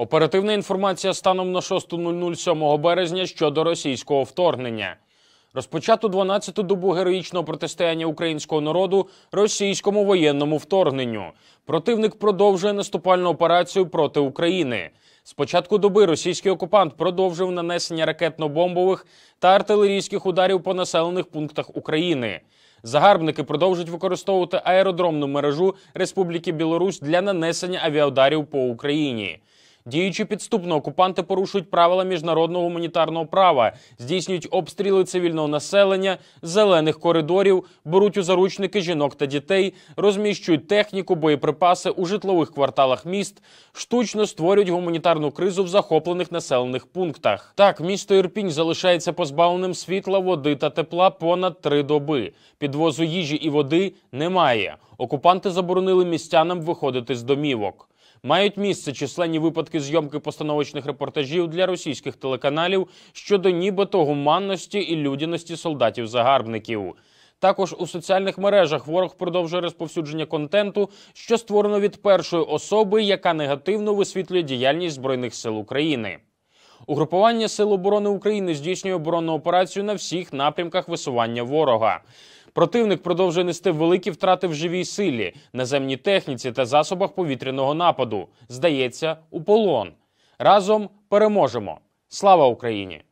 Оперативна інформація станом на 6.00 7 березня щодо російського вторгнення. Розпочату 12-ту добу героїчного протистояння українського народу російському воєнному вторгненню. Противник продовжує наступальну операцію проти України. З початку доби російський окупант продовжив нанесення ракетно-бомбових та артилерійських ударів по населених пунктах України. Загарбники продовжують використовувати аеродромну мережу Республіки Білорусь для нанесення авіаударів по Україні. Діючи підступно окупанти порушують правила міжнародного гуманітарного права, здійснюють обстріли цивільного населення, зелених коридорів, беруть у заручники жінок та дітей, розміщують техніку, боєприпаси у житлових кварталах міст, штучно створюють гуманітарну кризу в захоплених населених пунктах. Так, місто Ірпінь залишається позбавленим світла, води та тепла понад три доби. Підвозу їжі і води немає. Окупанти заборонили містянам виходити з домівок. Мають місце численні випадки зйомки постановочних репортажів для російських телеканалів щодо нібито гуманності і людяності солдатів-загарбників. Також у соціальних мережах ворог продовжує розповсюдження контенту, що створено від першої особи, яка негативно висвітлює діяльність збройних сил України. Угрупування Сил оборони України здійснює оборонну операцію на всіх напрямках висування ворога. Противник продовжує нести великі втрати в живій силі, наземній техніці та засобах повітряного нападу. Здається, у полон. Разом переможемо. Слава Україні!